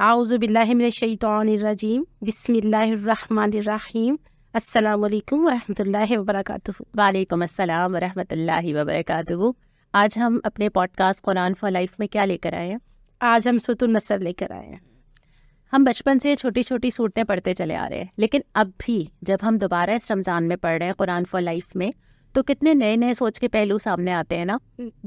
आउज़बिल्लिमिनशैतरजीम बसमीम अल्लाम वरहमल वबरक वालेकुम अस्सलाम वरहमल आज हम अपने पॉडकास्ट कुरान फॉर लाइफ में क्या लेकर आए हैं आज हम सुतुल नसर लेकर आए हैं हम बचपन से छोटी छोटी सूरतें पढ़ते चले आ रहे हैं लेकिन अब भी जब हम दोबारा इस रमज़ान में पढ़ रहे हैं कुरान फॉर लाइफ में तो कितने नए नए सोच के पहलू सामने आते हैं ना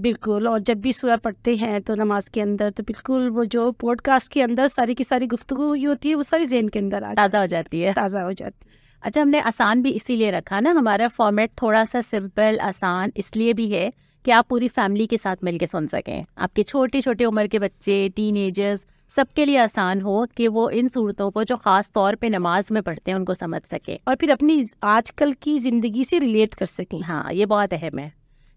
बिल्कुल और जब भी सुबह पढ़ते हैं तो नमाज के अंदर तो बिल्कुल वो जो पॉडकास्ट के अंदर सारी की सारी गुफ्तु हुई होती है वो सारी जहन के अंदर ताज़ा हो जाती है ताज़ा हो जाती है अच्छा हमने आसान भी इसीलिए रखा ना हमारा फॉर्मेट थोड़ा सा सिंपल आसान इसलिए भी है कि आप पूरी फैमिली के साथ मिलके सुन सकें आपके छोटे छोटे उम्र के बच्चे टीन सबके लिए आसान हो कि वो इन सूरतों को जो ख़ास तौर पे नमाज में पढ़ते हैं उनको समझ सकें और फिर अपनी आजकल की ज़िंदगी से रिलेट कर सकें हाँ ये बहुत अहम है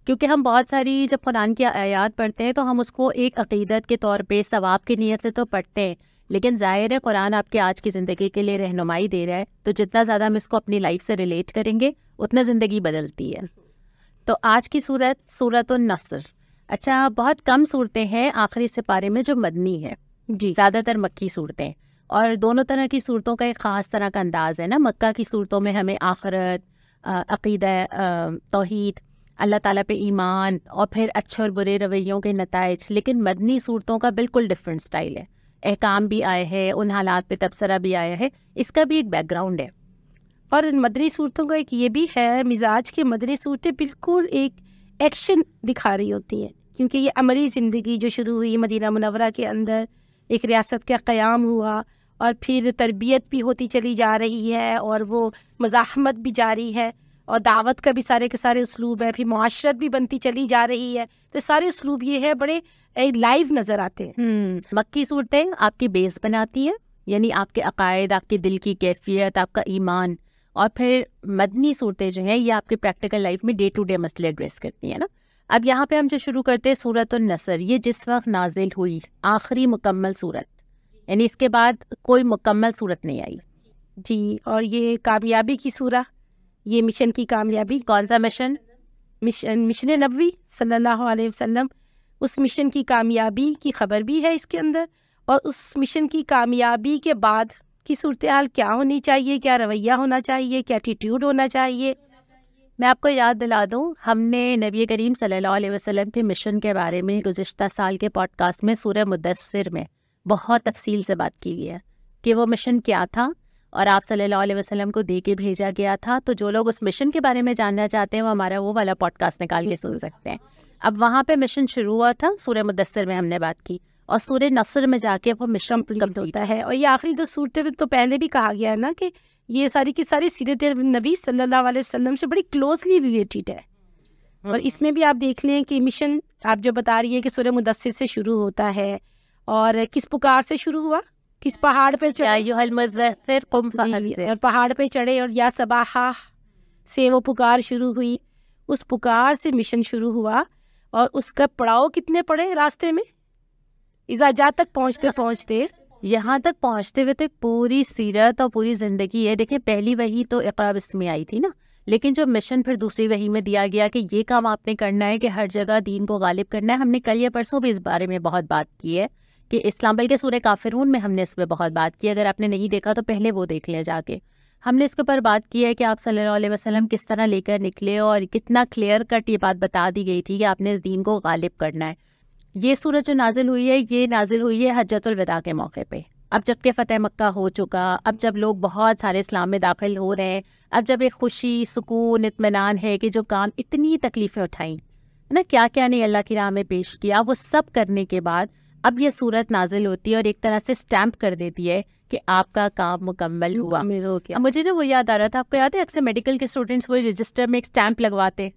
क्योंकि हम बहुत सारी जब कुरान की आयात पढ़ते हैं तो हम उसको एक अकीदत के तौर पे सवाब की नीयत से तो पढ़ते हैं लेकिन ज़ाहिर है कुरान आपके आज की ज़िंदगी के लिए रहनुमाई दे रहा है तो जितना ज़्यादा हम इसको अपनी लाइफ से रिलेट करेंगे उतना ज़िंदगी बदलती है तो आज की सूरत सूरत नसर अच्छा बहुत कम सूरतें हैं आखिरी सिपारे में जो मदनी है जी ज़्यादातर मक्की सूरतें और दोनों तरह की सूरतों का एक ख़ास तरह का अंदाज़ है ना मक्का की सूरतों में हमें आखरत अक़ीद तोहद अल्लाह ताला पे ईमान और फिर अच्छे और बुरे रवैयों के नतज लेकिन मदनी सूरतों का बिल्कुल डिफरेंट स्टाइल है अहकाम भी आए हैं उन हालात पे तबसरा भी आया है इसका भी एक बैकग्राउंड है और इन मदनी सूरतों का एक ये भी है मिजाज की मदनी सूरतें बिल्कुल एक एक्शन दिखा रही होती हैं क्योंकि ये अमली ज़िंदगी जो शुरू हुई मदीना मुनवरा के अंदर एक रियासत का क़्याम हुआ और फिर तरबियत भी होती चली जा रही है और वो मज़ाहमत भी जारी है और दावत का भी सारे के सारे उसलूब है फिर माशरत भी बनती चली जा रही है तो सारे उसलूब ये है बड़े लाइव नज़र आते हैं हम्म, मक्की सूरतें आपकी बेस बनाती हैं यानी आपके अकायद आपके दिल की कैफियत आपका ईमान और फिर मदनी सूरतें जो हैं ये आपके प्रैक्टिकल लाइफ में डे टू डे मसले एड्रेस करती हैं ना अब यहाँ पे हम जो शुरू करते हैं सूरत और नसर ये जिस वक्त नाजिल हुई आखिरी मुकम्मल सूरत यानी इसके बाद कोई मुकम्मल सूरत नहीं आई जी और ये कामयाबी की सूरह ये मिशन की कामयाबी कौन सा मिशन मिशन मिशन नबी सल्लल्लाहु अलैहि वसल्लम उस मिशन की कामयाबी की खबर भी है इसके अंदर और उस मिशन की कामयाबी के बाद की सूरत हाल क्या होनी चाहिए क्या रवैया होना चाहिए क्या एटीट्यूड होना चाहिए मैं आपको याद दिला दूं हमने नबी करीम सलील अलैहि वसल्लम के मिशन के बारे में गुज्त साल के पॉडकास्ट में सूर्य मुदसर में बहुत तफसील से बात की है कि वो मिशन क्या था और आप सल्लल्लाहु अलैहि वसल्लम को दे के भेजा गया था तो जो लोग उस मिशन के बारे में जानना चाहते हैं वो हमारा वो वाला पॉडकास्ट निकाल के सुन सकते हैं अब वहाँ पे मिशन शुरू हुआ था सूर्य मुदसर में हमने बात की और सूर्य नसर में जाके वो मिशन कम्प्लीट होता है और ये आखिरी सूरत में तो पहले भी कहा गया है ना कि ये सारी की सारी सीरत नबी सल्लल्लाहु अलैहि वसल्लम से बड़ी क्लोजली रिलेटेड है हम्म। और इसमें भी आप देख लें कि मिशन आप जो बता रही है कि सूर्य मुदस्सिर से शुरू होता है और किस पुकार से शुरू हुआ किस पहाड़ पर चढ़े और पहाड़ पर चढ़े और या सबाहा से वो पुकार शुरू हुई उस पुकार से मिशन शुरू हुआ और उसका पड़ाव कितने पड़े रास्ते में इजाजा तक पहुँचते पहुँचते यहाँ तक पहुँचते हुए तो एक पूरी सीरत और पूरी ज़िंदगी है देखिए पहली वही तो इकराब इसमें आई थी ना लेकिन जो मिशन फिर दूसरी वही में दिया गया कि ये काम आपने करना है कि हर जगह दीन को गालिब करना है हमने कल या परसों भी इस बारे में बहुत बात की है कि इस्लाम बल्कि सूर्य काफिरून में हमने इस पर बहुत बात की अगर आपने नहीं देखा तो पहले वो देख लें जाके हमने इसके ऊपर बात की है कि आप सल्लल्लाहु अलैहि वसल्लम किस तरह लेकर निकले और कितना क्लियर कट ये बात बता दी गई थी कि आपने इस दीन को गालिब करना है ये सूरज जो नाजिल हुई है ये नाजिल हुई है हजरतुलविदा के मौके पे अब जबकि फ़तेह मक्का हो चुका अब जब लोग बहुत सारे इस्लाम में दाखिल हो रहे हैं अब जब एक खुशी सुकून इतमान है कि जो काम इतनी तकलीफ़ें उठाई है ना क्या क्या नहीं अल्लाह की राह में पेश किया वो सब करने के बाद अब ये सूरत नाजिल होती है और एक तरह से स्टैम्प कर देती है कि आपका काम मुकम्मल हुआ मुझे ना वो याद आ रहा था आपको याद है अक्सर मेडिकल के स्टूडेंट्स वो रजिस्टर में एक स्टैम्प लगवाते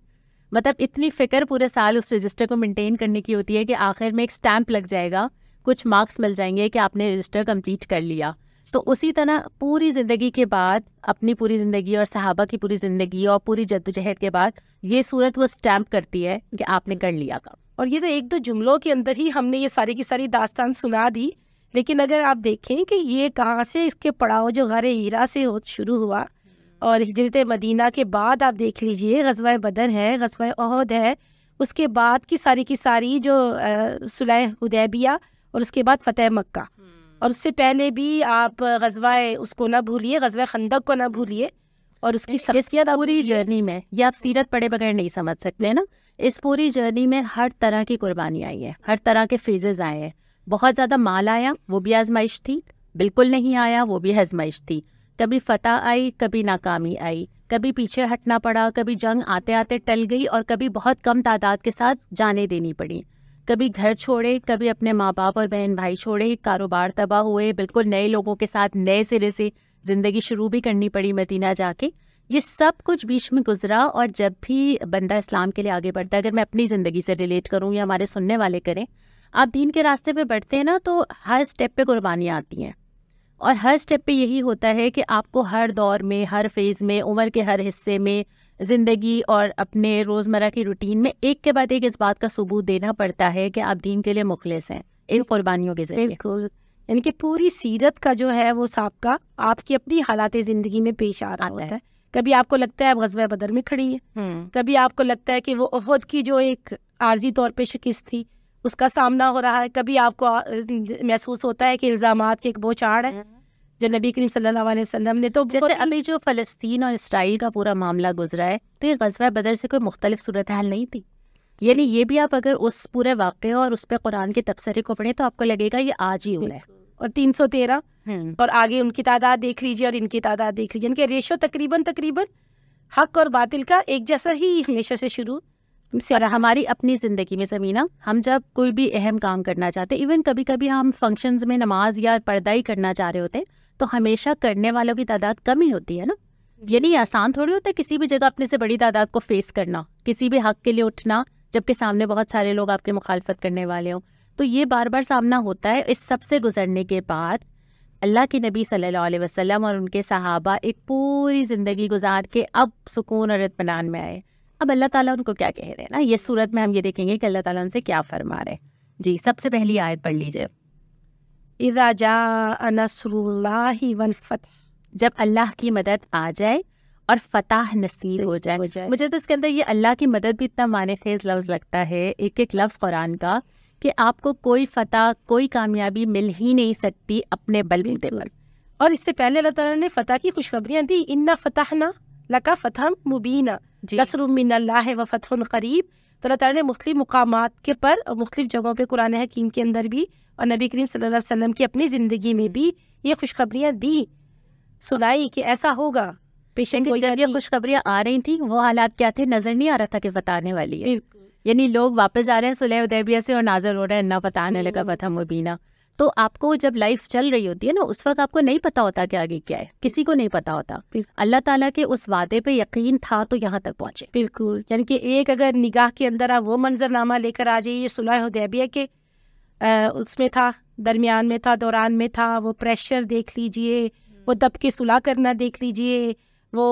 मतलब इतनी फिक्र पूरे साल उस रजिस्टर को मेंटेन करने की होती है कि आखिर में एक स्टैंप लग जाएगा कुछ मार्क्स मिल जाएंगे कि आपने रजिस्टर कंप्लीट कर लिया तो उसी तरह पूरी ज़िंदगी के बाद अपनी पूरी ज़िंदगी और सहाबा की पूरी ज़िंदगी और पूरी जद्दोजहद के बाद ये सूरत वो स्टैम्प करती है कि आपने कर लिया काम और ये तो एक दो जुमलों के अंदर ही हमने ये सारी की सारी दास्तान सुना दी लेकिन अगर आप देखें कि ये कहाँ से इसके पड़ाव जो गर हीरा से हो शुरू हुआ और हिजरत मदीना के बाद आप देख लीजिए गजवा बदर है गजवा अहद है उसके बाद की सारी की सारी जो सुलह उदैबिया और उसके बाद फतेह मक्का हम्म। और उससे पहले भी आप गज़वाए उसको ना भूलिए गजवा खंदक को ना भूलिए और उसकी पूरी जर्नी में ये आप सीरत पड़े बगैर नहीं समझ सकते ना इस पूरी जर्नी में हर तरह की कुर्बानी आई है हर तरह के फेजेज आए हैं बहुत ज़्यादा माल आया वो भी आजमाइश थी बिल्कुल नहीं आया वो भी आजमाइश थी कभी फतह आई कभी नाकामी आई कभी पीछे हटना पड़ा कभी जंग आते आते टल गई और कभी बहुत कम तादाद के साथ जाने देनी पड़ी कभी घर छोड़े कभी अपने माँ बाप और बहन भाई छोड़े कारोबार तबाह हुए बिल्कुल नए लोगों के साथ नए सिरे से ज़िंदगी शुरू भी करनी पड़ी मदीना जाके ये सब कुछ बीच में गुजरा और जब भी बंदा इस्लाम के लिए आगे बढ़ता है अगर मैं अपनी ज़िंदगी से रिलेट करूँ या हमारे सुनने वाले करें आप दीन के रास्ते पे बढ़ते हैं ना तो हर स्टेप पे कुर्बानियाँ आती हैं और हर स्टेप पे यही होता है कि आपको हर दौर में हर फेज़ में उम्र के हर हिस्से में ज़िंदगी और अपने रोज़मर्रा की रूटीन में एक के बाद एक इस बात का सबूत देना पड़ता है कि आप दीन के लिए मुखलिस हैं इन कुर्बानियों के जरिए बिल्कुल यानी कि पूरी सीरत का जो है वो सबका आपकी अपनी हालात ज़िंदगी में पेश आ रहा होता है कभी आपको लगता है आप गजवा बदर में खड़ी है हम्म। कभी आपको लगता है कि वो अहद की जो एक आर्जी तौर पर शिकस्त थी उसका सामना हो रहा है कभी आपको महसूस होता है कि इल्ज़ाम की एक आड़ है जो नबी करीम सल्लल्लाहु अलैहि वसल्लम ने तो जैसे अभी जो फ़लस्तीन और इसराइल का पूरा मामला गुजरा है तो ये गजवा बदर से कोई मुख्तलिफ सूरत हाल नहीं थी यानी ये भी आप अगर उस पूरे वाक़े और उस पर कुरान के तबसरे को पढ़ें तो आपको लगेगा ये आज ही हुआ है और तीन सौ तेरह हम्म। और आगे उनकी तादाद देख लीजिए और इनकी तादाद देख लीजिए इनके रेशो तकरीबन तकरीबन हक और बातिल का एक जैसा ही हमेशा से शुरू और हमारी अपनी ज़िंदगी में समीना हम जब कोई भी अहम काम करना चाहते इवन कभी कभी हम फंक्शन में नमाज या पर्दा ही करना चाह रहे होते हैं तो हमेशा करने वालों की तादाद कम ही होती है ना यानी आसान थोड़ी होता है किसी भी जगह अपने से बड़ी तादाद को फेस करना किसी भी हक के लिए उठना जबकि सामने बहुत सारे लोग आपके मुखालफत करने वाले हों तो ये बार बार सामना होता है इस सब से गुजरने के बाद अल्लाह के नबी सल्लल्लाहु अलैहि वसल्लम और उनके सहाबा एक पूरी ज़िंदगी गुजार के अब सुकून और इतमान में आए अब अल्लाह ताला उनको क्या कह रहे हैं ना ये सूरत में हम ये देखेंगे कि अल्लाह ताला उनसे क्या फरमा रहे हैं जी सबसे पहली आयत पढ़ लीजिए जब अल्लाह की मदद आ जाए और फताह नसीब हो जाए।, मुझे तो इसके अंदर ये अल्लाह की मदद भी इतना मान खेज लफ्ज़ लगता है एक एक लफ्ज़ कुरान का कि आपको कोई फतह कोई कामयाबी मिल ही नहीं सकती अपने बल पर और इससे पहले अल्लाह ताला ने फतह की खुशखबरियाँ दी इन्ना फतह ना लका फतहम मुबीना नसरमिनल्ला व फ़तह करीब तो अल्लाह ताला ने मुख्तु मुकाम के पर मुख्तु जगहों पर कुरान हकीम के अंदर भी और नबी करीम सल्लल्लाहु अलैहि वसल्लम की अपनी ज़िंदगी में भी ये खुशखबरियाँ दी सुनाई कि ऐसा होगा पेशेंट को जब ये खुशखबरियाँ आ रही थी वो हालात क्या थे नज़र नहीं आ रहा था कि बताने वाली है यानी लोग वापस जा रहे हैं सुलह उदैबिया से और नाजर हो रहे हैं ना बताने लगा बता मुबीना तो आपको जब लाइफ चल रही होती है ना उस वक्त आपको नहीं पता होता कि आगे क्या है किसी को नहीं पता होता अल्लाह ताला के उस वादे पे यकीन था तो यहाँ तक पहुंचे बिल्कुल यानी कि एक अगर निगाह के अंदर आप वो मंजरनामा लेकर आ जाइए सुलह उदैबिया के आ, उसमें था दरमियान में था दौरान में था वो प्रेशर देख लीजिए वो दब के सुलह करना देख लीजिए वो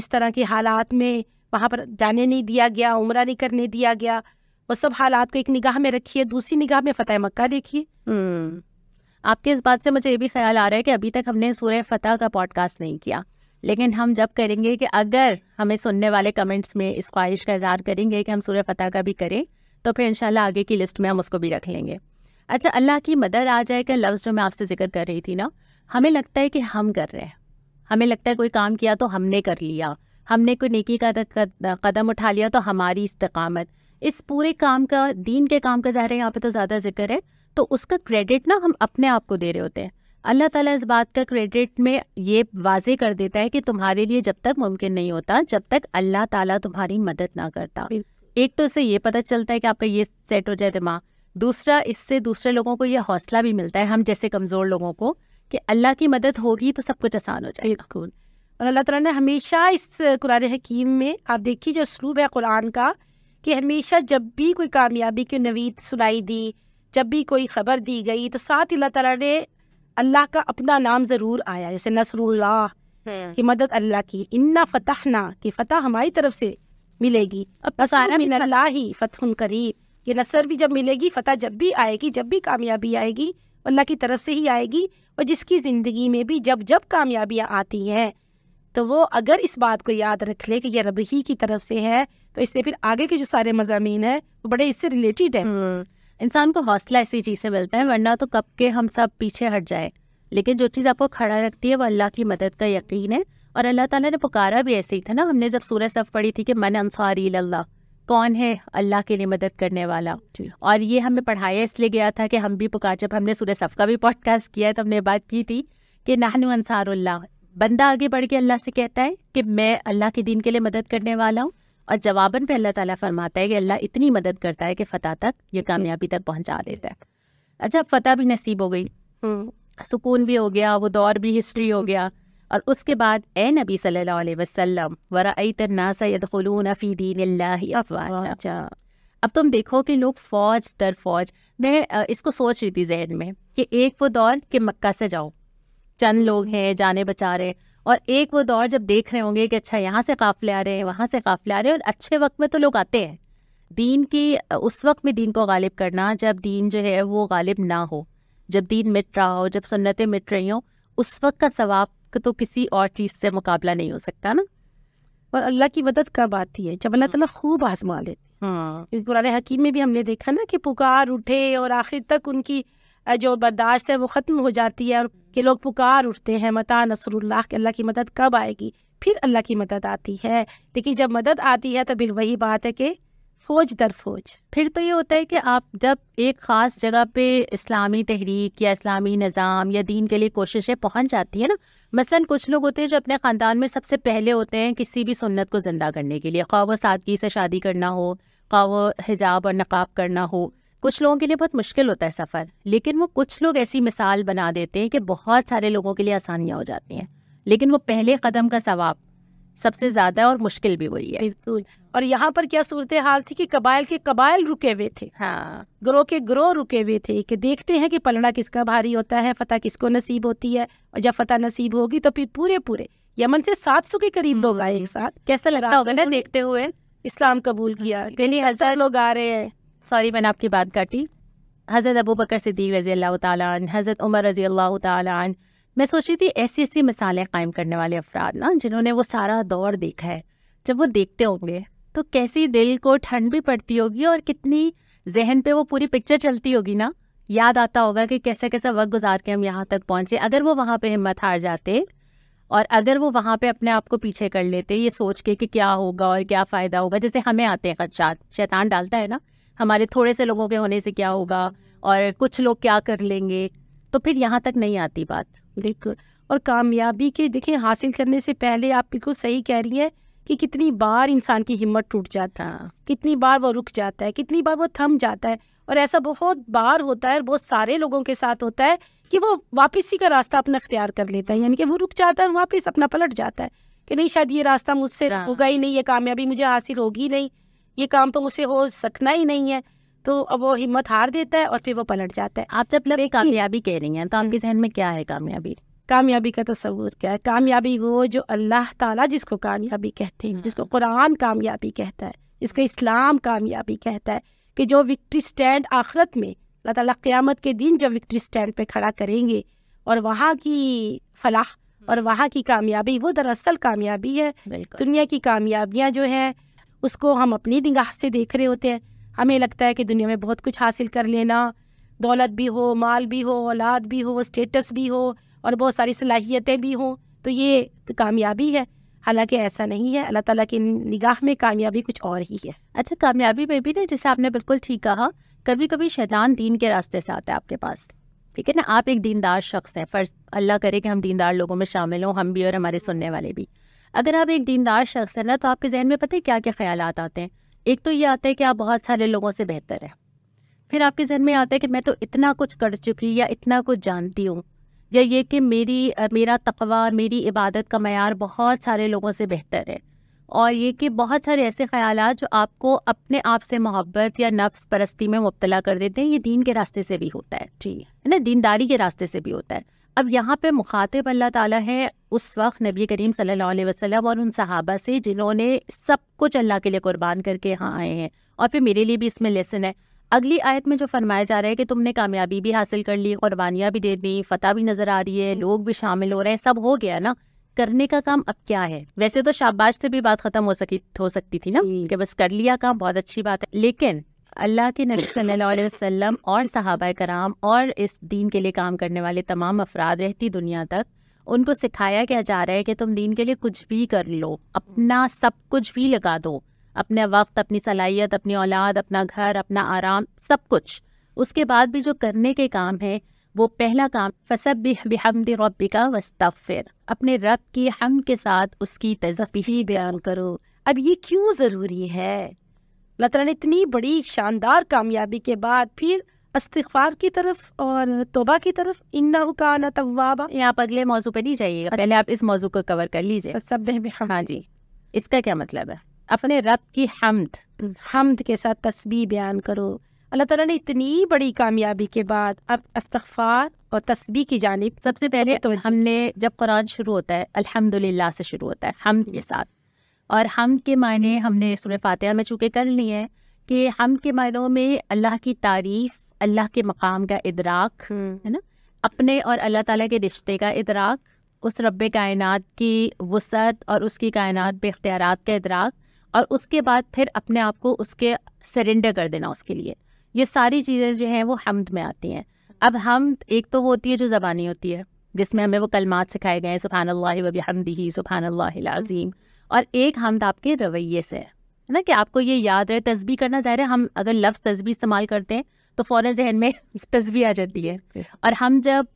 जिस तरह के हालात में वहाँ पर जाने नहीं दिया गया उम्र नहीं करने दिया गया वो सब हालात को एक निगाह में रखिए दूसरी निगाह में फतेह मक्का देखिए हम्म। आपके इस बात से मुझे ये भी ख्याल आ रहा है कि अभी तक हमने सूर्य फतेह का पॉडकास्ट नहीं किया लेकिन हम जब करेंगे कि अगर हमें सुनने वाले कमेंट्स में इस ख्वाहिश का इजहार करेंगे कि हम सूर्य फतेह का भी करें तो फिर इनशाला आगे की लिस्ट में हम उसको भी रख लेंगे अच्छा अल्लाह की मदद आ जाए क्या लफ्ज़ जो मैं आपसे जिक्र कर रही थी ना हमें लगता है कि हम कर रहे हैं हमें लगता है कोई काम किया तो हमने कर लिया हमने कोई नेकी का कदम उठा लिया तो हमारी इस्तकामत इस पूरे काम का दीन के काम का ज़ाहिर है यहाँ पे तो ज़्यादा जिक्र है तो उसका क्रेडिट ना हम अपने आप को दे रहे होते हैं अल्लाह ताला इस बात का क्रेडिट में ये वाजे कर देता है कि तुम्हारे लिए जब तक मुमकिन नहीं होता जब तक अल्लाह ताला तुम्हारी मदद ना करता एक तो इससे ये पता चलता है कि आपका ये सेट हो जाए दिमाग दूसरा इससे दूसरे लोगों को ये हौसला भी मिलता है हम जैसे कमज़ोर लोगों को कि अल्लाह की मदद होगी तो सब कुछ आसान हो जाएगा और अल्लाह ताला ने हमेशा इस कुरान हकीम में आप देखिए जो स्लूब है कुरान का कि हमेशा जब भी कोई कामयाबी की नवीद सुनाई दी जब भी कोई ख़बर दी गई तो साथ ही अल्लाह ने अल्लाह का अपना नाम ज़रूर आया जैसे नसरुल्ला हम्म। की मदद अल्लाह की इन्ना ना कि फतह हमारी तरफ से मिलेगी अब ही फतह करीब ये नसर भी जब मिलेगी फतह जब भी आएगी जब भी कामयाबी आएगी अल्लाह की तरफ से ही आएगी और जिसकी ज़िंदगी में भी जब जब कामयाबियाँ आती हैं तो वो अगर इस बात को याद रख ले कि ये रब ही की तरफ से है तो इससे फिर आगे के जो सारे मजामी है वो बड़े इससे रिलेटेड है हम्म, इंसान को हौसला ऐसी चीज़ से मिलता है वरना तो कब के हम सब पीछे हट जाए लेकिन जो चीज़ आपको खड़ा रखती है वो अल्लाह की मदद का यकीन है और अल्लाह ताला ने पुकारा भी ऐसे ही था ना हमने जब सूरह सफ़ पढ़ी थी कि मन अंसारी अल्लाह कौन है अल्लाह के लिए मदद करने वाला और ये हमें पढ़ाया इसलिए गया था कि हम भी पुकार जब हमने सूरह सफ़ का भी पॉडकास्ट किया है तो हमने बात की थी कि नाहनु अंसारुल्लाह बंदा आगे बढ़ के अल्लाह से कहता है कि मैं अल्लाह के दीन के लिए मदद करने वाला हूँ और जवाबन पे अल्लाह ताला फरमाता है कि अल्लाह इतनी मदद करता है कि फ़तह तक ये कामयाबी तक पहुँचा देता है अच्छा अब फ़तह भी नसीब हो गई हम्म। सुकून भी हो गया वो दौर भी हिस्ट्री हो गया और उसके बाद ए नबी सल्लल्लाहु अलैहि वसल्लम वरा फ़ी दीन अब तुम देखो कि लोग फौज दर फौज मैं इसको सोच रही थी जहन में कि एक वो दौर कि मक्का से जाओ चंद लोग हैं जाने बचा रहे और एक वो दौर जब देख रहे होंगे कि अच्छा यहाँ से काफ़िले आ रहे हैं वहाँ से काफ़िले आ रहे हैं और अच्छे वक्त में तो लोग आते हैं दीन की उस वक्त में दीन को गालिब करना जब दीन जो है वो गालिब ना हो जब दीन मिट रहा हो जब सुन्नतें मिट रही हों उस वक्त का सवाब तो किसी और चीज़ से मुकाबला नहीं हो सकता ना और अल्लाह की मदद कब आती है जब अल्लाह तला खूब आजमा लेते हाँ। क्योंकि पुराने हकीम में भी हमने देखा ना कि पुकार उठे और आखिर तक उनकी जो बर्दाश्त है वो ख़त्म हो जाती है और कि लोग पुकार उठते हैं मता नसरुल्लाह अल्लाह की मदद कब आएगी फिर अल्लाह की मदद आती है लेकिन जब मदद आती है तो फिर वही बात है कि फौज दर फौज फिर तो ये होता है कि आप जब एक ख़ास जगह पे इस्लामी तहरीक या इस्लामी निज़ाम या दीन के लिए कोशिशें पहुंच जाती है ना मसलन कुछ लोग होते हैं जो अपने ख़ानदान में सबसे पहले होते हैं किसी भी सुन्नत को ज़िंदा करने के लिए खा वो सादगी से शादी करना हो खा वो हिजाब और नकाब करना हो कुछ लोगों के लिए बहुत मुश्किल होता है सफ़र लेकिन वो कुछ लोग ऐसी मिसाल बना देते हैं कि बहुत सारे लोगों के लिए आसानियाँ हो जाती हैं लेकिन वो पहले कदम का सवाब सबसे ज़्यादा और मुश्किल भी वही है बिल्कुल और यहाँ पर क्या सूरत हाल थी कि कबाइल के कबाइल रुके हुए थे हाँ ग्रोह के ग्रोह रुके हुए थे कि देखते हैं कि पलड़ा किसका भारी होता है फतेह किसको नसीब होती है और जब फतेह नसीब होगी तो फिर पूरे पूरे यमन से सात सौ के करीब लोग आए एक साथ कैसा लगता होगा ना देखते हुए इस्लाम कबूल हाँ, किया हजार लोग आ रहे हैं सॉरी मैंने आपकी बात काटी हज़रत अबू बकर सिद्दीक रज़ी अल्लाह तालन हज़रत उमर रज़ी अल्लाह तालन मैं सोच रही थी ऐसी ऐसी मिसालें कायम करने वाले अफराद ना जिन्होंने वो सारा दौर देखा है जब वो देखते होंगे तो कैसी दिल को ठंड भी पड़ती होगी और कितनी जहन पे वो पूरी पिक्चर चलती होगी ना याद आता होगा कि कैसा कैसा वक्त गुजार के हम यहाँ तक पहुँचे अगर वो वहाँ पर हिम्मत हार जाते और अगर वो वहाँ पर अपने आप को पीछे कर लेते ये सोच के कि क्या होगा और क्या फ़ायदा होगा जैसे हमें आते हैं खदशात शैतान डालता है ना हमारे थोड़े से लोगों के होने से क्या होगा और कुछ लोग क्या कर लेंगे तो फिर यहाँ तक नहीं आती बात बिल्कुल और कामयाबी के देखिए हासिल करने से पहले आप बिल्कुल सही कह रही हैं कि कितनी बार इंसान की हिम्मत टूट जाता है हाँ। कितनी बार वो रुक जाता है कितनी बार वो थम जाता है और ऐसा बहुत बार होता है और बहुत सारे लोगों के साथ होता है कि वो वापसी का रास्ता अपना अख्तियार कर लेता है यानी कि वो रुक जाता है और वापस अपना पलट जाता है कि नहीं शायद ये रास्ता मुझसे हाँ। होगा ही नहीं ये कामयाबी मुझे हासिल होगी नहीं ये काम तो मुझसे हो सकना ही नहीं है तो अब वो हिम्मत हार देता है और फिर वो पलट जाता है आप जब लफ्ज कामयाबी कह रही हैं तो आपके हम्म। जहन में क्या है कामयाबी कामयाबी का तस्वूर तो क्या है कामयाबी वो जो अल्लाह ताला जिसको कामयाबी कहते हैं हाँ। जिसको कुरान कामयाबी कहता है जिसको इस्लाम कामयाबी कहता है कि जो विक्ट्री स्टैंड आखरत में अल्लाह ताला क़्यामत के दिन जब विक्ट्री स्टैंड पे खड़ा करेंगे और वहाँ की फलाह और हम्म। वहाँ की कामयाबी वो दरअसल कामयाबी है दुनिया की कामयाबियाँ जो हैं उसको हम अपनी निगाह से देख रहे होते हैं हमें लगता है कि दुनिया में बहुत कुछ हासिल कर लेना दौलत भी हो माल भी हो औलाद भी हो स्टेटस भी हो और बहुत सारी सलाहियतें भी हों तो ये तो कामयाबी है हालांकि ऐसा नहीं है अल्लाह ताला की निगाह में कामयाबी कुछ और ही है अच्छा कामयाबी में भी ना जैसे आपने बिल्कुल ठीक कहा कभी कभी शैतान दीन के रास्ते से आता है आपके पास ठीक है ना आप एक दीनदार शख्स हैं फर्ज अल्लाह करे कि हम दीनदार लोगों में शामिल हों हम भी और हमारे सुनने वाले भी अगर आप एक दीनदार शख्स हैं ना तो आपके जहन में पता है क्या क्या ख्याल आते हैं एक तो ये आता है कि आप बहुत सारे लोगों से बेहतर हैं फिर आपके जहन में आता है कि मैं तो इतना कुछ कर चुकी या इतना कुछ जानती हूँ या ये कि मेरी मेरा तकवा मेरी इबादत का मैार बहुत सारे लोगों से बेहतर है और ये कि बहुत सारे ऐसे ख्याल जो आपको अपने आप से मोहब्बत या नफ्स परस्ती में मुबतला कर देते हैं ये दीन के रास्ते से भी होता है ठीक है ना दीनदारी के रास्ते से भी होता है अब यहाँ पे मुखातिब अल्लाह ताला है उस वक्त नबी करीम सल्लल्लाहु अलैहि वसल्लम और उन सहाबा से जिन्होंने सब कुछ अल्लाह के लिए कुर्बान करके यहाँ आए हैं और फिर मेरे लिए भी इसमें लेसन है अगली आयत में जो फरमाया जा रहा है कि तुमने कामयाबी भी हासिल कर ली कुर्बानियाँ भी दे दी फतह भी नज़र आ रही है लोग भी शामिल हो रहे हैं सब हो गया ना करने का काम अब क्या है वैसे तो शाबाश से भी बात खत्म हो सकी हो सकती थी ना कि बस कर लिया काम बहुत अच्छी बात है लेकिन अल्लाह के नबी सल्लल्लाहु अलैहि वसल्लम और सहाबा कराम और इस दीन के लिए काम करने वाले तमाम अफराद रहती दुनिया तक उनको सिखाया क्या जा रहा है कि तुम दीन के लिए कुछ भी कर लो अपना सब कुछ भी लगा दो अपना वक्त अपनी सलाहियत अपनी औलाद अपना घर अपना आराम सब कुछ उसके बाद भी जो करने के काम है वो पहला काम फसब हमद रबिका वस्तफ़िर अपने रब की हम के साथ उसकी तस्बीह बयान करो अब ये क्यों ज़रूरी है ने इतनी बड़ी शानदार कामयाबी के बाद फिर इस्तफार की तरफ और तोबा की तरफ इन्ना उकाना तवाबा ये आप अगले मौजू पर नहीं जाइएगा अच्छा। पहले आप इस मौजू को कवर कर लीजिए सब हाँ जी इसका क्या मतलब है अपने रब की हमद हमद के साथ तस्वीर बयान करो अल्लाह तला ने इतनी बड़ी कामयाबी के बाद अब इस्तफार और तस्बी की जानब सबसे पहले तो हमने जब कुरान शुरू होता है अल्हम्दुलिल्लाह से शुरू होता है हम के साथ और हम के मायने हमने सुर फातह में चूँकि कर ली है कि हम के मायनों में अल्लाह की तारीफ़ अल्लाह के मकाम का इदराक हम्म। है ना अपने और अल्लाह ताला के रिश्ते का इदराक उस रब कायन की वसत और उसकी कायन पे का इदराक और उसके बाद फिर अपने आप को उसके सरेंडर कर देना उसके लिए ये सारी चीज़ें जो हैं वो हमद में आती हैं अब हमद एक तो वो होती है जो ज़बानी होती है जिसमें हमें वो कलमात सिखाए गए हैं सुबहान अल्लाह वबी हमदी सुबहान अल्लाज़ीम और एक हमद तो आपके रवैये से है ना कि आपको ये याद रहे तस्बी करना ज़ाहिर है हम अगर लफ्ज़ तस्बी इस्तेमाल करते हैं तो फ़ौरन जहन में तस्बी आ जाती है और हम जब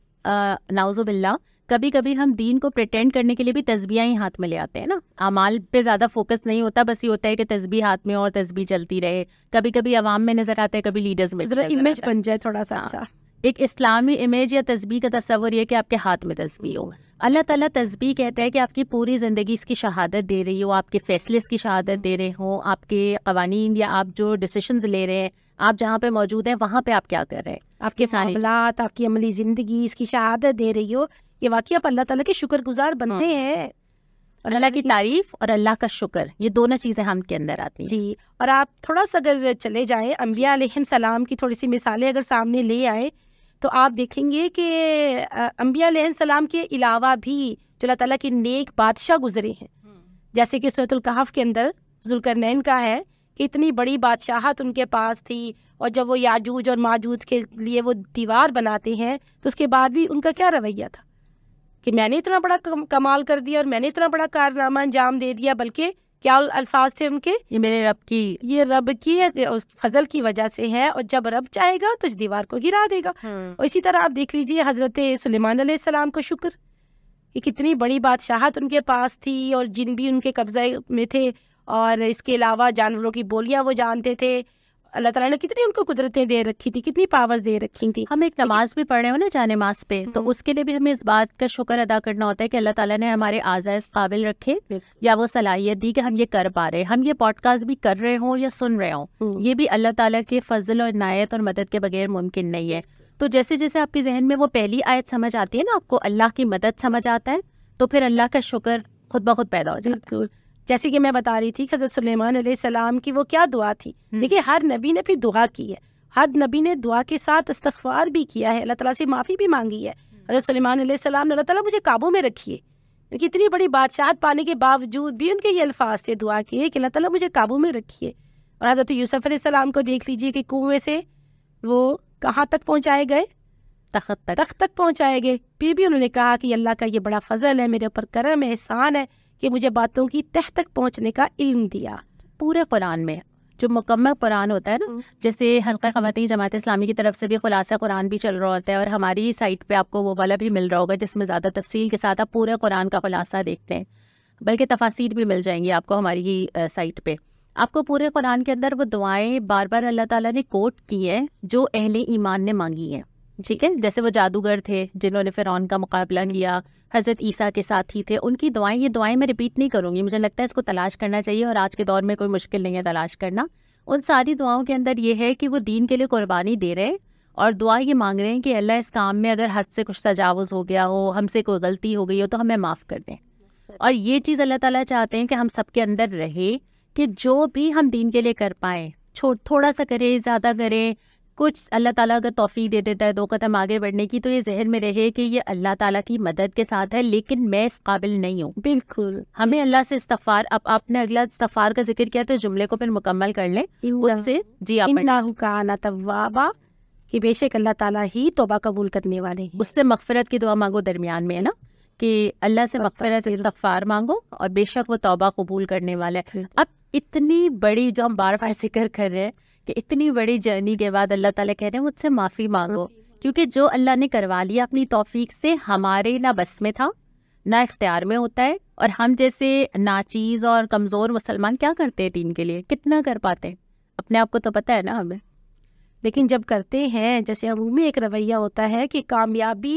नाउजुबिल्ला कभी कभी हम दीन को प्रटेंड करने के लिए भी तस्बियाँ ही हाथ में ले आते हैं ना अमाल पे ज़्यादा फोकस नहीं होता बस ये होता है कि तस्बी हाथ में और तस्बी चलती रहे कभी कभी आवाम में नज़र आता है कभी लीडर्स में इमेज बन जाए थोड़ा सा हाँ। अच्छा एक इस्लामी इमेज या तस्वीर का तस्वर यह कि आपके हाथ में तस्बी हो अल्लाह ताला तस्बी कहता है कि आपकी पूरी ज़िंदगी इसकी शहादत दे रही हो आपके फैसले इसकी शहादत दे रहे हो आपके कवानीन या आप जो डिसीशंस ले रहे हैं आप जहाँ पे मौजूद हैं वहाँ पे आप क्या कर रहे हैं आपके मामलात आपकी अमली ज़िंदगी इसकी शहादत दे रही हो ये वाकई आप अल्लाह तला के शुक्रगुजार बनते हाँ। हैं और अल्लाह की तारीफ और अल्लाह का शुक्र ये दोनों चीज़ें हम के अंदर आती हैं जी और आप थोड़ा सा अगर चले जाए अम्बिया सलाम की थोड़ी सी मिसालें अगर सामने ले आए तो आप देखेंगे कि अम्बिया सलाम के अलावा भी जो तला के नेक बादशाह गुजरे हैं हम्म। जैसे कि सूरतुल के अंदर जुलकरनैन का है कि इतनी बड़ी बादशाहत उनके पास थी और जब वो याजूज और माजूज के लिए वो दीवार बनाते हैं तो उसके बाद भी उनका क्या रवैया था कि मैंने इतना बड़ा कमाल कर दिया और मैंने इतना बड़ा कारनामा अंजाम दे दिया बल्कि क्या अल्फाज थे उनके ये मेरे रब की ये रब की है उस फजल की वजह से है और जब रब चाहेगा तो इस दीवार को गिरा देगा हम्म। और इसी तरह आप देख लीजिए हजरत सलेमान सलाम का शुक्र कि कितनी बड़ी बादशाहत उनके पास थी और जिन भी उनके कब्जे में थे और इसके अलावा जानवरों की बोलियां वो जानते थे अल्लाह ताला ने कितनी उनको कुदरतें दे रखी थी कितनी पावर्स दे रखी थी हम एक नमाज भी पढ़ रहे हो ना जाने माज पे तो हम्म। उसके लिए भी हमें इस बात का शुक्र अदा करना होता है कि अल्लाह ताला ने हमारे आजायज काबिल रखे या वो सलाहियत दी कि हम ये कर पा रहे हम ये पॉडकास्ट भी कर रहे हों या सुन रहे हों हम्म। ये भी अल्लाह ताला के फजल और नायत और मदद के बगैर मुमकिन नहीं है तो जैसे जैसे आपके जहन में वो पहली आयत समझ आती है ना आपको अल्लाह की मदद समझ आता है तो फिर अल्लाह का शुक्र खुद ब खुद पैदा हो जाए बिल्कुल जैसे कि मैं बता रही थी हज़रत सुलेमान सलाम की वो क्या दुआ थी हम्म। देखिए हर नबी ने फिर दुआ की है हर नबी ने दुआ के साथ इस्तार भी किया है अल्लाह तला से माफ़ी भी मांगी है हम्म। हज़रत सलेमान सलाम ने अल्लाह ताला मुझे काबू में रखिए क्योंकि इतनी बड़ी बादशाहत पाने के बावजूद भी उनके ये अल्फाज थे दुआ किए कि अल्लाह तला मुझे काबू में रखिए और हज़रत यूसफ़ सलाम को देख लीजिए कि कुएँ से वो कहाँ तक पहुँचाए गए तख्त तक तख्त तक पहुँचाए गए फिर भी उन्होंने कहा कि अल्लाह का ये बड़ा फजल है मेरे ऊपर करम है एहसान है कि मुझे बातों की तह तक पहुँचने का इल्म दिया पूरे कुरान में जो मुकम्मल कुरान होता है ना हम्म। जैसे हल्का खवतिन जमात इस्लामी की तरफ से भी खुलासा कुरान भी चल रहा होता है और हमारी साइट पे आपको वो वाला भी मिल रहा होगा जिसमें ज़्यादा तफसील के साथ आप पूरे कुरान का खुलासा देखते हैं बल्कि तफासिर भी मिल जाएंगी आपको हमारी ही साइट पर आपको पूरे कुरान के अंदर वो दुआएँ बार बार अल्लाह ताली ने कोट की हैं जो अहले ईमान ने मांगी हैं ठीक है जैसे वो जादूगर थे जिन्होंने फिरौन का मुकाबला लिया हज़रत ईसा के साथ ही थे उनकी दुआएं ये दुआएं मैं रिपीट नहीं करूँगी मुझे लगता है इसको तलाश करना चाहिए और आज के दौर में कोई मुश्किल नहीं है तलाश करना उन सारी दुआओं के अंदर ये है कि वो दीन के लिए कुर्बानी दे रहे हैं और दुआ ये मांग रहे हैं कि अल्लाह इस काम में अगर हद से कुछ तजावज़ हो गया हो हमसे कोई गलती हो गई हो तो हमें माफ़ कर दें और ये चीज़ अल्लाह ताला चाहते हैं कि हम सबके अंदर रहे कि जो भी हम दीन के लिए कर पाएँ थोड़ा सा करें ज़्यादा करें कुछ अल्लाह ताला अगर तोफ़ी दे देता है दो कदम आगे बढ़ने की तो ये जहन में रहे कि ये अल्लाह ताला की मदद के साथ है लेकिन मैं इस काबिल नहीं हूँ बिल्कुल हमें अल्लाह से इस्तफ़ार अब आपने अगला इस्तफ़ार का जिक्र किया तो जुमले को फिर मुकम्मल कर लें उससे जी आप कि बेशक अल्लाह ताला ही तोबा कबूल करने वाले हैं उससे मगफरत की दुआ मांगो दरमियान में है ना कि अल्लाह से मगफरत इस्तफ़ार मांगो और बेशक वो तोबा कबूल करने वाला है अब इतनी बड़ी जो हम बार बार जिक्र कर रहे हैं कि इतनी बड़ी जर्नी के बाद अल्लाह ताला कह रहे हैं मुझसे माफ़ी मांगो क्योंकि जो अल्लाह ने करवा लिया अपनी तोफ़ी से हमारे ना बस में था ना इख्तियार में होता है और हम जैसे नाचीज़ और कमज़ोर मुसलमान क्या करते हैं दीन के लिए कितना कर पाते हैं अपने आप को तो पता है ना हमें लेकिन जब करते हैं जैसे अमूमी एक रवैया होता है कि कामयाबी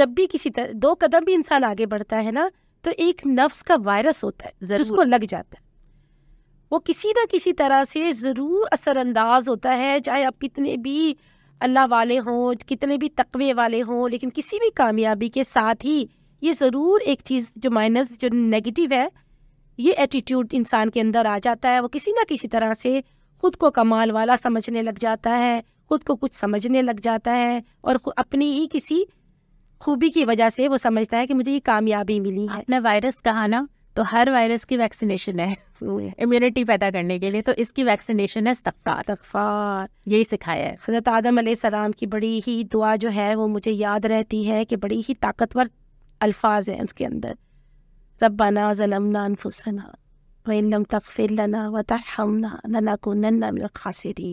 जब भी किसी तरह दो कदम भी इंसान आगे बढ़ता है ना तो एक नफ्स का वायरस होता है उसको लग जाता है वो किसी ना किसी तरह से ज़रूर असरानंदाज होता है चाहे आप कितने भी अल्लाह वाले हों कितने भी तकवे वाले हों लेकिन किसी भी कामयाबी के साथ ही ये ज़रूर एक चीज़ जो माइनस जो नेगेटिव है ये एटीट्यूड इंसान के अंदर आ जाता है वो किसी ना किसी तरह से ख़ुद को कमाल वाला समझने लग जाता है ख़ुद को कुछ समझने लग जाता है और अपनी ही किसी खूबी की वजह से वो समझता है कि मुझे ये कामयाबी मिली है अपना वायरस कहा ना तो हर वायरस की वैक्सीनेशन है हम्म। इम्यूनिटी पैदा करने के लिए तो इसकी वैक्सीनेशन है यही सिखाया है हजरत आदम सलाम की बड़ी ही दुआ जो है वो मुझे याद रहती है कि बड़ी ही ताकतवर अल्फाज हैं उसके अंदर रबाना वम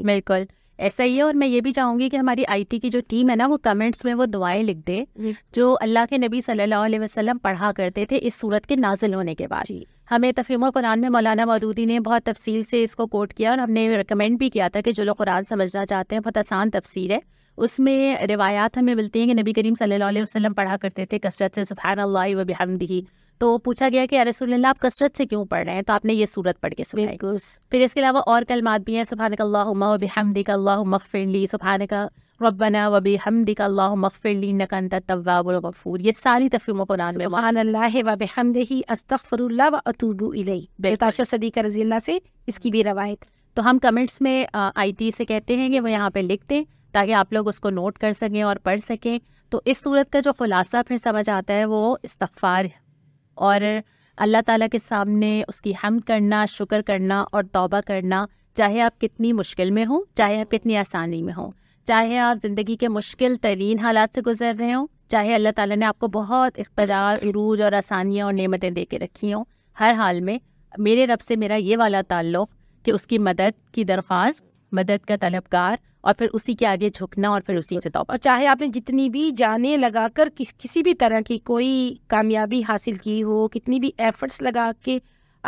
बिल्कुल ऐसा ही है और मैं ये भी चाहूँगी कि हमारी आईटी की जो टीम है ना वो कमेंट्स में वो दुआएं लिख दे जो अल्लाह के नबी सल्लल्लाहु अलैहि वसल्लम पढ़ा करते थे इस सूरत के नाजिल होने के बाद हमें तफीम कुरान में मौलाना मदूदी ने बहुत तफसील से इसको कोट किया और हमने रिकमेंड भी किया था कि जो लोग कुरान समझना चाहते हैं बहुत आसान तफसर है उसमें रिवायात हमें मिलती हैं कि नबी करीम सल्लल्लाहु अलैहि वसल्लम पढ़ा करते थे कसरत से सुबहान अल्लाह वबहमदी तो पूछा गया कि अरे सुल्ला आप कसरत से क्यों पढ़ रहे हैं तो आपने ये सूरत पढ़ के सुनाई फिर इसके अलावा और कलमात भी हैं सुबहान का सुबहानक अल्लाहमदिक सुबहान का रबना वबी हमदी हमदिक अल्लाहमफ़िरली नकन तवाबुलगफूर ये सारी तफीमों को नाम सुबहान में वबी अस्तफ़रुल्ला व अतूबू बेताशा का रजील से इसकी भी रवायत तो हम कमेंट्स में आईटी से कहते हैं कि वो यहाँ पे लिख दें ताकि आप लोग उसको नोट कर सकें और पढ़ सकें तो इस सूरत का जो खुलासा फिर समझ आता है वो इस्तफ़ार और अल्लाह ताला के सामने उसकी हम करना शुक्र करना और तौबा करना चाहे आप कितनी मुश्किल में हों चाहे आप कितनी आसानी में हों चाहे आप ज़िंदगी के मुश्किल तरीन हालात से गुजर रहे हों चाहे अल्लाह ताला ने आपको बहुत इकतदार और आसानियाँ और नेमतें दे के रखी हों हर हाल में मेरे रब से मेरा ये वाला ताल्लुक़ कि उसकी मदद की दरख्वास्त मदद का तलबकार और फिर उसी के आगे झुकना और फिर उसी से तोबा और चाहे आपने जितनी भी जाने लगाकर किस किसी भी तरह की कोई कामयाबी हासिल की हो कितनी भी एफर्ट्स लगा के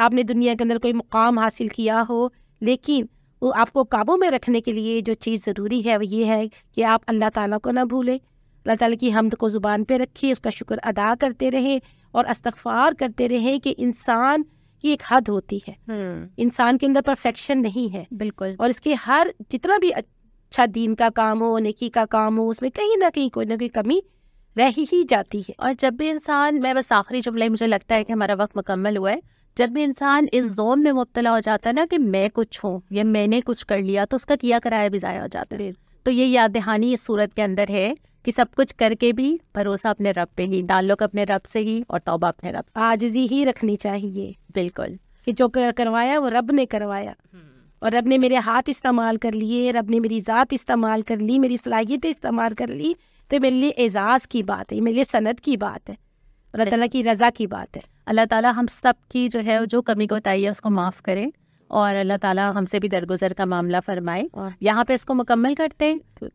आपने दुनिया के अंदर कोई मुकाम हासिल किया हो लेकिन वो आपको काबू में रखने के लिए जो चीज़ ज़रूरी है वो ये है कि आप अल्लाह ताला को ना भूलें अल्लाह ताला की हमद को ज़ुबान पे रखें उसका शुक्र अदा करते रहें और अस्तफार करते रहें कि इंसान की एक हद होती है हम्म। इंसान के अंदर परफेक्शन नहीं है बिल्कुल और इसके हर जितना भी अच्छा दीन का काम हो नेकी का काम हो उसमें कहीं ना कहीं कोई ना कोई कमी रह ही जाती है और जब भी इंसान मैं बस आखिरी जुमले मुझे लगता है कि हमारा वक्त मुकम्मल हुआ है जब भी इंसान इस हम्म। जोन में मुबतला हो जाता है ना कि मैं कुछ हूँ या मैंने कुछ कर लिया तो उसका किया कराया भी ज़ाया हो जाता है तो ये याद दहानी इस सूरत के अंदर है कि सब कुछ करके भी भरोसा अपने रब पे ही ताल्लुक अपने रब से ही और तौबा अपने रब आज आजजी ही रखनी चाहिए बिल्कुल कि जो कर, करवाया वो रब ने करवाया हम्म। और रब ने मेरे हाथ इस्तेमाल कर लिए रब ने मेरी ज़ात इस्तेमाल कर ली मेरी सलाहियतें इस्तेमाल कर ली तो मेरे लिए एजाज़ की बात है मेरे लिए सनत की बात है और अल्लाह की रज़ा की बात है अल्लाह ताला हम सब की जो है जो कमी को बताई है उसको माफ़ करे और अल्लाह ताला हमसे भी दरगुजर का मामला फरमाए यहाँ पे इसको मुकम्मल करते हैं तो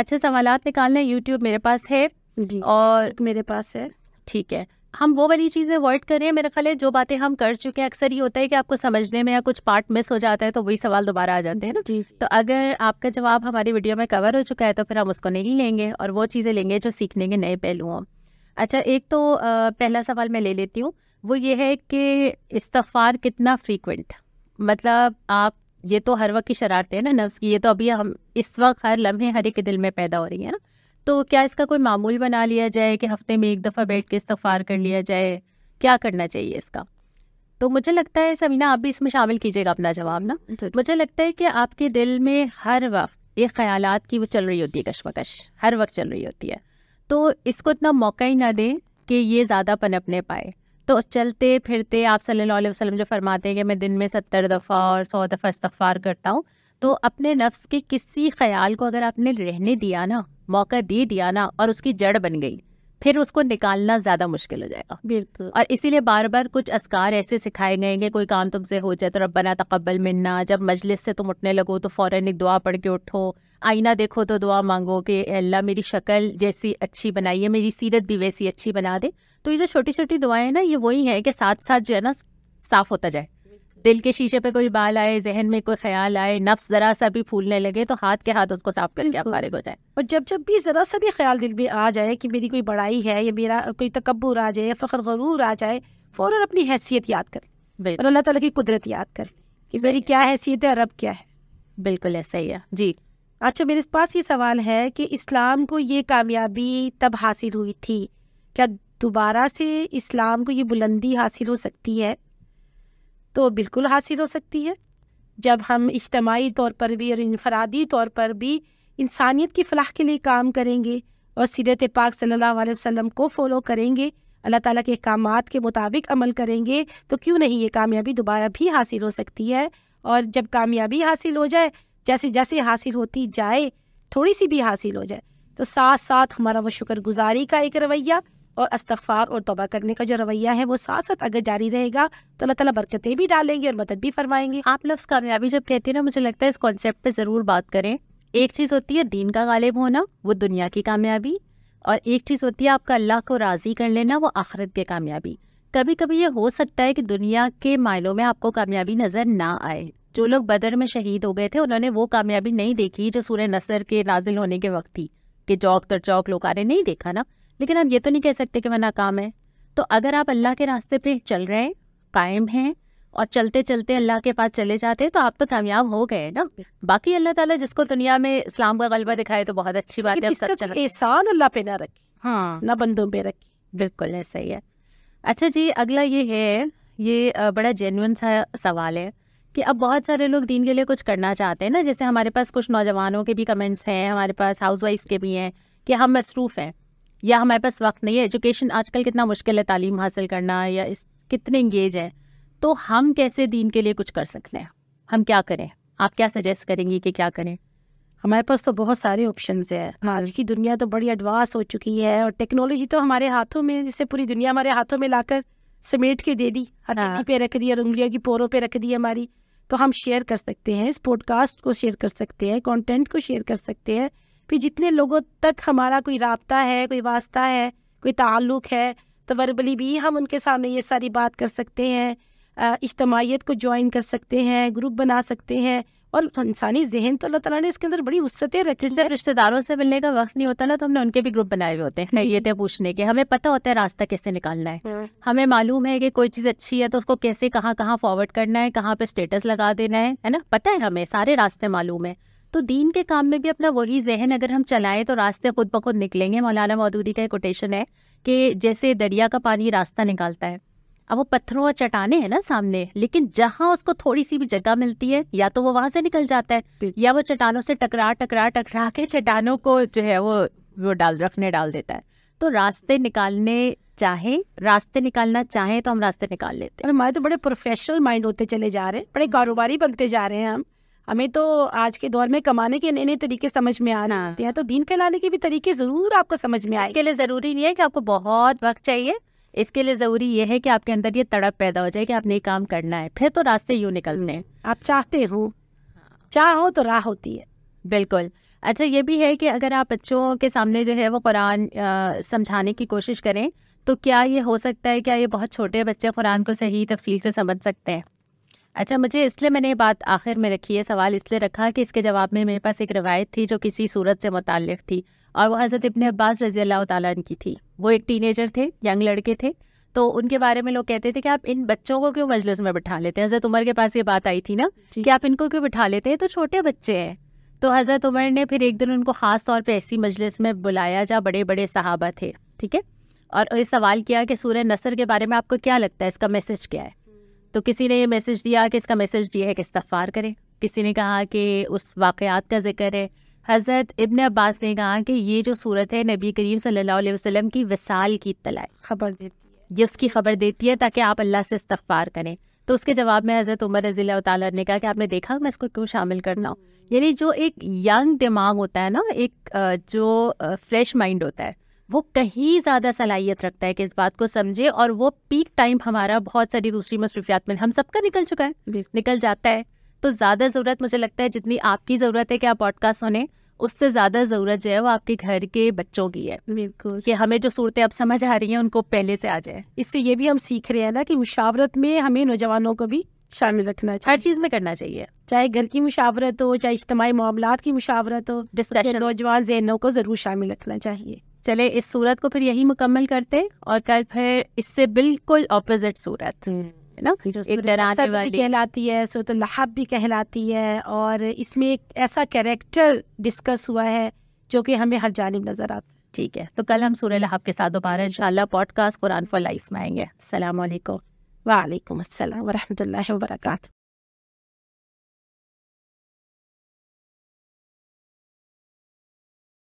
अच्छे सवाल निकालने यूट्यूब मेरे पास है और मेरे पास है ठीक है हम वो वाली चीज़ें अवॉइड करें मेरा ख्याल है जो बातें हम कर चुके हैं अक्सर ये होता है कि आपको समझने में या कुछ पार्ट मिस हो जाता है तो वही सवाल दोबारा आ जाते हैं ना जी तो अगर आपका जवाब हमारी वीडियो में कवर हो चुका है तो फिर हम उसको नहीं लेंगे और वो चीज़ें लेंगे जो सीखने के नए पहलुओं अच्छा एक तो आ, पहला सवाल मैं ले लेती हूँ वो ये है कि इस्तफ़ार कितना फ्रीक्वेंट मतलब आप ये तो हर वक्त की शरारतें हैं ना नफ्स की ये तो अभी हम इस वक्त हर लम्हे हर एक के दिल में पैदा हो रही है ना तो क्या इसका कोई मामूल बना लिया जाए कि हफ्ते में एक दफ़ा बैठ के इस्तफ़ार कर लिया जाए क्या करना चाहिए इसका तो मुझे लगता है समीना आप भी इसमें शामिल कीजिएगा अपना जवाब ना मुझे लगता है कि आपके दिल में हर वक्त ये ख्याल की वो चल रही होती है कशमकश हर वक्त चल रही होती है तो इसको इतना मौका ही ना दें कि ये ज़्यादा पनपने पाए तो चलते फिरते आप सल्लल्लाहु अलैहि वसल्लम जो फरमाते हैं कि मैं दिन में सत्तर दफ़ा और सौ दफ़ा इस्तफ़ार करता हूँ तो अपने नफ्स के किसी ख्याल को अगर आपने रहने दिया ना मौका दे दिया ना और उसकी जड़ बन गई फिर उसको निकालना ज़्यादा मुश्किल हो जाएगा बिल्कुल और इसीलिए बार बार कुछ असकार ऐसे सिखाए गए हैं कोई काम तुमसे हो जाए तो रब्बना तकबल मिलना जब मजलिस से तुम उठने लगो तो फ़ौर एक दुआ पढ़ के उठो आईना देखो तो दुआ मांगो कि अल्लाह मेरी शक्ल जैसी अच्छी बनाइए मेरी सीरत भी वैसी अच्छी बना दे तो ये जो छोटी छोटी दुआएं ना ये वही है कि साथ साथ जो है ना साफ होता जाए दिल के शीशे पे कोई बाल आए जहन में कोई ख्याल आए नफ्स ज़रा सा भी फूलने लगे तो हाथ के हाथ उसको साफ करके फारिग हो जाए और जब जब भी ज़रा सा भी ख्याल दिल में आ जाए कि मेरी कोई बड़ाई है या मेरा कोई तकबर आ जाए या फ़ख्र गरूर आ जाए फ़ौर अपनी हैसियत याद कर और अल्लाह तला की कुदरत याद कर कि मेरी क्या हैसियत है और अब क्या है बिल्कुल ऐसा ही है जी अच्छा मेरे पास ये सवाल है कि इस्लाम को ये कामयाबी तब हासिल हुई थी क्या दोबारा से इस्लाम को ये बुलंदी हासिल हो सकती है तो बिल्कुल हासिल हो सकती है जब हम इज्तमाही तौर पर भी और इनफरादी तौर पर भी इंसानियत की फलाह के लिए काम करेंगे और सीरत पाक सल्लल्लाहु अलैहि वसल्लम को फॉलो करेंगे अल्लाह ताला के अहकाम के मुताबिक अमल करेंगे तो क्यों नहीं ये कामयाबी दोबारा भी हासिल हो सकती है और जब कामयाबी हासिल हो जाए जैसे जैसे हासिल होती जाए थोड़ी सी भी हासिल हो जाए तो साथ साथ हमारा वो शुक्रगुजारी का एक रवैया और अस्तफ़ार और तोबा करने का जो रवैया है वो साथ साथ अगर जारी रहेगा तो अल्लाह ताला बरकतें भी डालेंगे और मदद भी फरमाएंगे आप लफ्ज़ कामयाबी जब कहते हैं ना मुझे लगता है इस कॉन्सेप्ट पे ज़रूर बात करें एक चीज़ होती है दीन का गालिब होना वो दुनिया की कामयाबी और एक चीज़ होती है आपका अल्लाह को राज़ी कर लेना वो आखरत की कामयाबी कभी कभी ये हो सकता है कि दुनिया के मायलों में आपको कामयाबी नज़र ना आए जो लोग बदर में शहीद हो गए थे उन्होंने वो कामयाबी नहीं देखी जो सूर्य नसर के नाजिल होने के वक्त थी कि चौक तर चौक लोग आ रहे नहीं देखा ना लेकिन आप ये तो नहीं कह सकते कि वह नाकाम है तो अगर आप अल्लाह के रास्ते पे चल रहे हैं कायम हैं और चलते चलते अल्लाह के पास चले जाते हैं तो आप तो कामयाब हो गए ना बाकी अल्लाह ताला जिसको दुनिया में इस्लाम का गलबा दिखाए तो बहुत अच्छी बात है एहसान अल्लाह पे ना रखी हाँ ना बंदों पे रखी बिल्कुल ऐसा ही है अच्छा जी अगला ये है ये बड़ा जेनुअन सा सवाल है कि अब बहुत सारे लोग दीन के लिए कुछ करना चाहते हैं ना जैसे हमारे पास कुछ नौजवानों के भी कमेंट्स हैं हमारे पास हाउस के भी हैं कि हम मसरूफ़ हैं या हमारे पास वक्त नहीं है एजुकेशन आजकल कितना मुश्किल है तालीम हासिल करना या इस कितने इंगेज हैं तो हम कैसे दीन के लिए कुछ कर सकते हैं हम क्या करें आप क्या सजेस्ट करेंगी कि क्या करें हमारे पास तो बहुत सारे ऑप्शन है हाँ। आज की दुनिया तो बड़ी एडवांस हो चुकी है और टेक्नोलॉजी तो हमारे हाथों में जिसे पूरी दुनिया हमारे हाथों में लाकर समेट के दे दी हर हाँ। पे रख दी और उंगलियों की पोरों पे रख दी हमारी तो हम शेयर कर सकते हैं इस पॉडकास्ट को शेयर कर सकते हैं कंटेंट को शेयर कर सकते हैं फिर जितने लोगों तक हमारा कोई रबता है कोई वास्ता है कोई ताल्लुक़ है तो वर्बली भी हम उनके सामने ये सारी बात कर सकते हैं इज्तमाहीत को ज्वाइन कर सकते हैं ग्रुप बना सकते हैं और इंसानी जहन तो अल्लाह तला ने इसके अंदर बड़ी वसतें रखी है रिश्तेदारों से मिलने का वक्त नहीं होता ना तो हमने उनके भी ग्रुप बनाए हुए होते हैं ये थे पूछने के हमें पता होता है रास्ता कैसे निकालना है हाँ। हमें मालूम है कि कोई चीज़ अच्छी है तो उसको कैसे कहाँ कहाँ फॉरवर्ड करना है कहाँ पर स्टेटस लगा देना है है ना पता है हमें सारे रास्ते मालूम है तो दीन के काम में भी अपना वही जहन अगर हम चलाएं तो रास्ते खुद ब खुद निकलेंगे मौलाना मौदूदी का एक कोटेशन है कि जैसे दरिया का पानी रास्ता निकालता है अब वो पत्थरों और चटाने हैं ना सामने लेकिन जहाँ उसको थोड़ी सी भी जगह मिलती है या तो वो वहां से निकल जाता है या वो चटानों से टकरा टकरा टकरा के चटानों को जो है वो वो डाल रखने डाल देता है तो रास्ते निकालने चाहे रास्ते निकालना चाहे तो हम रास्ते निकाल लेते हैं हमारे तो बड़े प्रोफेशनल माइंड होते चले जा रहे हैं बड़े कारोबारी बनते जा रहे हैं हम हमें तो आज के दौर में कमाने के नए नए तरीके समझ में आना आते हाँ। हैं तो दीन फैलाने के भी तरीके जरूर आपको समझ में आए इसके लिए जरूरी नहीं है कि आपको बहुत वक्त चाहिए इसके लिए जरूरी यह है कि आपके अंदर ये तड़प पैदा हो जाए कि आपने काम करना है फिर तो रास्ते यूँ निकलने हम्म। आप चाहते हो चाहो तो राह होती है बिल्कुल अच्छा ये भी है कि अगर आप बच्चों के सामने जो है वो कुरान समझाने की कोशिश करें तो क्या ये हो सकता है क्या ये बहुत छोटे बच्चे कुरान को सही तफसील से समझ सकते हैं अच्छा मुझे इसलिए मैंने ये बात आखिर में रखी है सवाल इसलिए रखा कि इसके जवाब में मेरे पास एक रवायत थी जो किसी सूरत से मुतक़ थी और वह हज़रत इबन अब्बास रज़ी अल्लाह तन की थी वो एक टीनेजर थे यंग लड़के थे तो उनके बारे में लोग कहते थे कि आप इन बच्चों को क्यों मजलिस में बिठा लेते हैं हज़रत उमर के पास ये बात आई थी ना कि आप इनको क्यों बिठा लेते हैं तो छोटे बच्चे हैं तो हज़रत उमर ने फिर एक दिन उनको ख़ास तौर पर ऐसी मजलिस में बुलाया जहाँ बड़े बड़े सहाबा थे ठीक है और ये सवाल किया कि सूर्य नसर के बारे में आपको क्या लगता है इसका मैसेज क्या है तो किसी ने ये मैसेज दिया कि इसका मैसेज दिया है कि इस्तफ़ार करें किसी ने कहा कि उस वाक़ात का जिक्र है हज़रत इब्न अब्बास ने कहा कि ये जो सूरत है नबी करीम सल्लल्लाहु अलैहि वसल्लम की विसाल की इतला खबर देती है ये उसकी खबर देती है ताकि आप अल्लाह से इस्तफ़ार करें तो उसके जवाब में हज़रत उमर रजील तला ने कहा कि आपने देखा मैं इसको क्यों शामिल करना हूँ हम्म। यानी जो एक यंग दिमाग होता है ना एक जो फ्रेश माइंड होता है वो कहीं ज़्यादा सलाहियत रखता है कि इस बात को समझे और वो पीक टाइम हमारा बहुत सारी दूसरी मसरूफियात में हम सबका निकल चुका है निकल जाता है तो ज़्यादा ज़रूरत मुझे लगता है जितनी आपकी ज़रूरत है कि आप पॉडकास्ट सुने उससे ज़्यादा ज़रूरत जो है वो आपके घर के बच्चों की है बिल्कुल कि हमें जो सूरतें अब समझ आ रही हैं उनको पहले से आ जाए इससे ये भी हम सीख रहे हैं ना कि मुशावरत में हमें नौजवानों को भी शामिल रखना चाहिए हर चीज़ में करना चाहिए चाहे घर की मुशावरत हो चाहे इज्तमी मामला की मुशावरत हो डिस्कशन नौजवान जहनों को ज़रूर शामिल रखना चाहिए चले इस सूरत को फिर यही मुकम्मल करते और कल फिर इससे बिल्कुल ऑपोजिट सूरत हम्म। है ना कहलाती है सूरत लहाब भी कहलाती है और इसमें एक ऐसा कैरेक्टर डिस्कस हुआ है जो कि हमें हर जानब नज़र आता है ठीक है तो कल हम सूर्य हम्म। लहाब के साथ दोबारा हम्म। इंशाल्लाह पॉडकास्ट कुरान फॉर लाइफ में आएंगे अल्लाम वालेकुम असल वरहमल वर्का